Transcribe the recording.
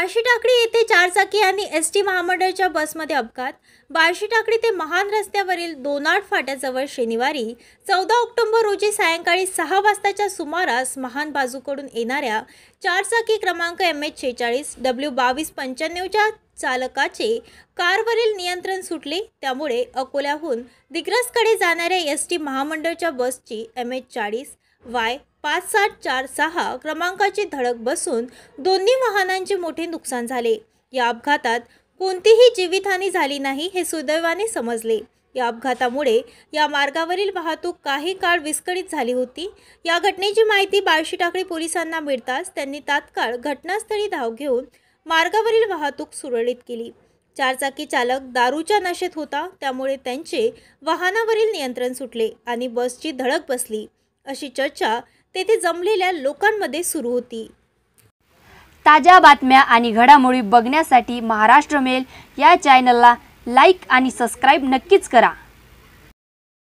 बार्शी टाकडी येथे चारचाकी आणि एस टी महामंडळाच्या बसमध्ये अपघात बार्शी टाकडी ते महान रस्त्यावरील दोनाड फाट्याजवळ शनिवारी चौदा ऑक्टोबर रोजी सायंकाळी सहा वाजताच्या सुमारास महान बाजूकडून येणाऱ्या चारचाकी क्रमांक एम एच शेचाळीस डब्ल्यू बावीस पंच्याण्णवच्या चालकाचे कारवरील नियंत्रण सुटले त्यामुळे अकोल्याहून दिग्रसकडे जाणाऱ्या एस टी महामंडळच्या बसची एम एच चाळीस वाय पाच सात चार सहा क्रमांकाची धडक बसून दोन्ही वाहनांचे मोठे नुकसान झाले या अपघातात कोणतीही जीवितहानी झाली नाही हे सुदैवाने समजले या अपघातामुळे या मार्गावरील वाहतूक काही काळ विस्कळीत झाली होती या घटनेची माहिती बाळशी टाकळी पोलिसांना मिळताच त्यांनी तात्काळ घटनास्थळी धाव घेऊन मार्गावरील वाहतूक सुरळीत केली चारचाकी चालक दारूच्या नशेत होता त्यामुळे त्यांचे वाहनावरील नियंत्रण सुटले आणि बसची धडक बसली अशी चर्चा तेथे जमलेल्या लोकांमध्ये सुरू होती ताज्या बातम्या आणि घडामोडी बघण्यासाठी महाराष्ट्र मेल या चॅनलला लाईक आणि सबस्क्राईब नक्कीच करा